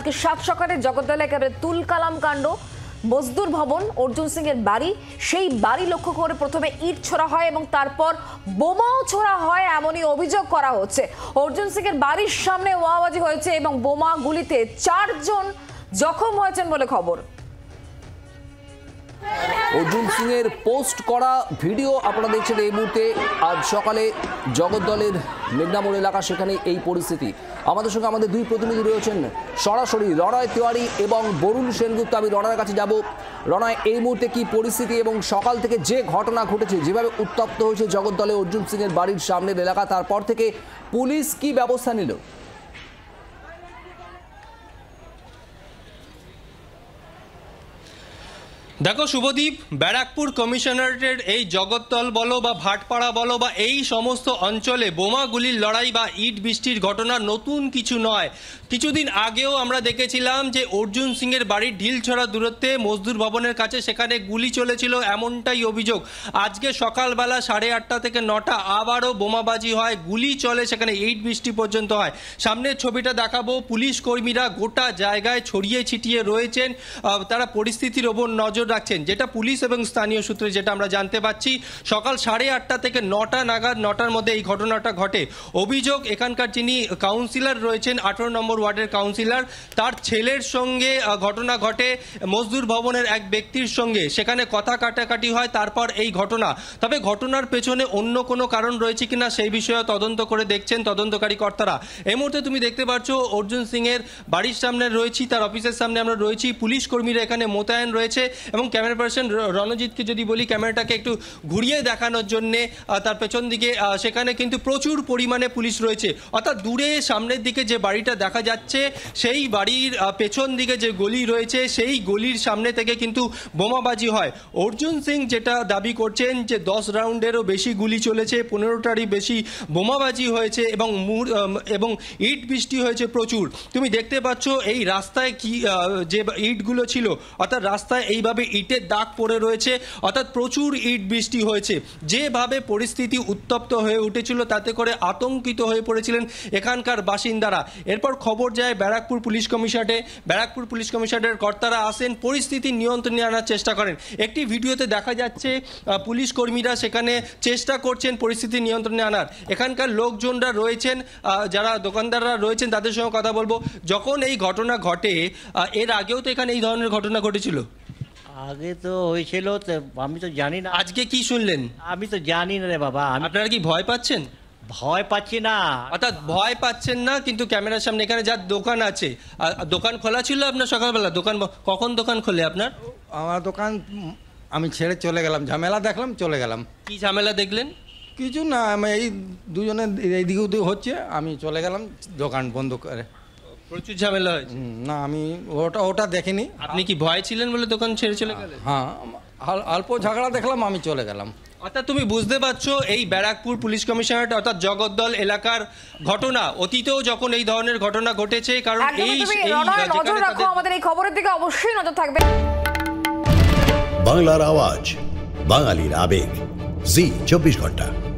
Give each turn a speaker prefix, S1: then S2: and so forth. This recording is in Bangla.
S1: আজকে সাত সকালে জগদ্দলে একেবারে তুল কালাম কাণ্ড মজদুর ভবন অর্জুন সিং এর বাড়ি সেই বাড়ি লক্ষ্য করে প্রথমে ইট ছোড়া হয় এবং তারপর বোমাও ছোড়া হয় এমনই অভিযোগ করা হচ্ছে অর্জুন সিং এর বাড়ির সামনে ওয়াওয়াজি হয়েছে এবং বোমা গুলিতে চারজন জখম হয়েছেন বলে খবর অর্জুন সিংয়ের পোস্ট করা ভিডিও আপনারা দেখছেন এই মুহূর্তে আজ সকালে জগদ্দলের মেঘনামোড় এলাকা সেখানে এই পরিস্থিতি আমাদের সঙ্গে আমাদের দুই প্রতিনিধি রয়েছেন সরাসরি রণয় তিওয়ারি এবং বরুণ সেনগুপ্ত আমি রণার কাছে যাব রণয় এই মুহূর্তে কি পরিস্থিতি এবং সকাল থেকে যে ঘটনা ঘটেছে যেভাবে উত্তপ্ত হয়েছে জগদ্দলে অর্জুন সিংয়ের বাড়ির সামনের এলাকা তারপর থেকে পুলিশ কি ব্যবস্থা নিল
S2: দেখো শুভদীপ ব্যারাকপুর কমিশনারেটের এই জগত্তল বলো বা ভাটপাড়া বলো বা এই সমস্ত অঞ্চলে বোমাগুলির লড়াই বা ইট বৃষ্টির ঘটনা নতুন কিছু নয় কিছুদিন আগেও আমরা দেখেছিলাম যে অর্জুন সিংয়ের বাড়ির ঢিল ছড়া দূরত্বে মজদুর ভবনের কাছে সেখানে গুলি চলেছিল এমনটাই অভিযোগ আজকে সকালবেলা সাড়ে আটটা থেকে নটা আবারও বোমাবাজি হয় গুলি চলে সেখানে ইট বৃষ্টি পর্যন্ত হয় সামনের ছবিটা দেখাবো পুলিশ কর্মীরা গোটা জায়গায় ছড়িয়ে ছিটিয়ে রয়েছেন তারা পরিস্থিতির ওপর নজর রাখছেন যেটা পুলিশ এবং স্থানীয় সূত্রে যেটা আমরা জানতে পাচ্ছি সকাল সাড়ে আটটা থেকে নটা নাগাদ নটার মধ্যে এই ঘটনাটা ঘটে অভিযোগ এখানকার যিনি কাউন্সিলর রয়েছেন আঠেরো নম্বর ওয়ার্ডের কাউন্সিলর তার ছেলের সঙ্গে ঘটনা ঘটে মজদুর ভবনের এক ব্যক্তির সঙ্গে সেখানে কথা কাটাকাটি হয় তারপর এই ঘটনা তবে ঘটনার পেছনে অন্য কোনো কারণ রয়েছে কিনা সেই বিষয়ে তদন্ত করে দেখছেন তদন্তকারী কর্তারা এই মুহূর্তে তুমি দেখতে পাচ্ছ অর্জুন সিংয়ের বাড়ির সামনে রয়েছি তার অফিসের সামনে আমরা রয়েছি পুলিশ কর্মীরা এখানে মোতায়েন রয়েছে এবং এবং ক্যামেরা পার্সন রণজিৎকে যদি বলি ক্যামেরাটাকে একটু ঘুরিয়ে দেখানোর জন্যে তার পেছন দিকে সেখানে কিন্তু প্রচুর পরিমাণে পুলিশ রয়েছে অর্থাৎ দূরে সামনের দিকে যে বাড়িটা দেখা যাচ্ছে সেই বাড়ির পেছন দিকে যে গলি রয়েছে সেই গলির সামনে থেকে কিন্তু বোমাবাজি হয় অর্জুন সিং যেটা দাবি করছেন যে দশ রাউন্ডেরও বেশি গুলি চলেছে পনেরোটারই বেশি বোমাবাজি হয়েছে এবং এবং ইট বৃষ্টি হয়েছে প্রচুর তুমি দেখতে পাচ্ছ এই রাস্তায় কি যে ইটগুলো ছিল অর্থাৎ রাস্তায় এইভাবে ইটের দাগ পড়ে রয়েছে অর্থাৎ প্রচুর ইট বৃষ্টি হয়েছে যেভাবে পরিস্থিতি উত্তপ্ত হয়ে উঠেছিল তাতে করে আতঙ্কিত হয়ে পড়েছিলেন এখানকার বাসিন্দারা এরপর খবর যায় ব্যারাকপুর পুলিশ কমিশনারে ব্যারাকপুর পুলিশ কমিশনারের কর্তারা আসেন পরিস্থিতি নিয়ন্ত্রণে আনার চেষ্টা করেন একটি ভিডিওতে দেখা যাচ্ছে পুলিশ কর্মীরা সেখানে চেষ্টা করছেন পরিস্থিতি নিয়ন্ত্রণে আনার এখানকার লোকজনরা রয়েছেন যারা দোকানদাররা রয়েছেন তাদের সঙ্গে কথা বলবো যখন এই ঘটনা ঘটে এর আগেও তো এখানে এই ধরনের ঘটনা ঘটেছিল আগে তো হয়েছিল তো আমি তো জানি না আজকে কি শুনলেন আমি তো জানি না রে বাবা আপনারা কি ভয় পাচ্ছেন ভয় পাচ্ছি না অর্থাৎ ভয় পাচ্ছেন না কিন্তু ক্যামেরার সামনে এখানে যার দোকান আছে আর দোকান খোলা ছিল আপনার সকালবেলা দোকান কখন দোকান খোলে আপনার আমার দোকান আমি ছেড়ে চলে গেলাম ঝামেলা দেখলাম চলে গেলাম কি ঝামেলা দেখলেন কিছু না আমি এই দুজনে এইদিকে হচ্ছে আমি চলে গেলাম দোকান বন্ধ করে প্রচুর ঝামেলা হয়েছে না আমি ওটা ওটা দেখিনি আপনি কি ভয় ছিলেন বলে দোকান ছেড়ে চলে হ্যাঁ, গেলেন হ্যাঁ অল্প ঝগড়া দেখলাম আমি চলে গেলাম অর্থাৎ তুমি বুঝতে পারছো এই ব্যারাকপুর পুলিশ কমিশনারেট অর্থাৎ জগদ্দল এলাকার ঘটনা অতীতেও যখন এই ধরনের ঘটনা ঘটেছে কারণ এই নজর রাখো
S1: আমাদের এই খবরের দিকে অবশ্যই নজর থাকবে বাংলার আওয়াজ বাঙালির আবেগ জি চব্বিশ ঘন্টা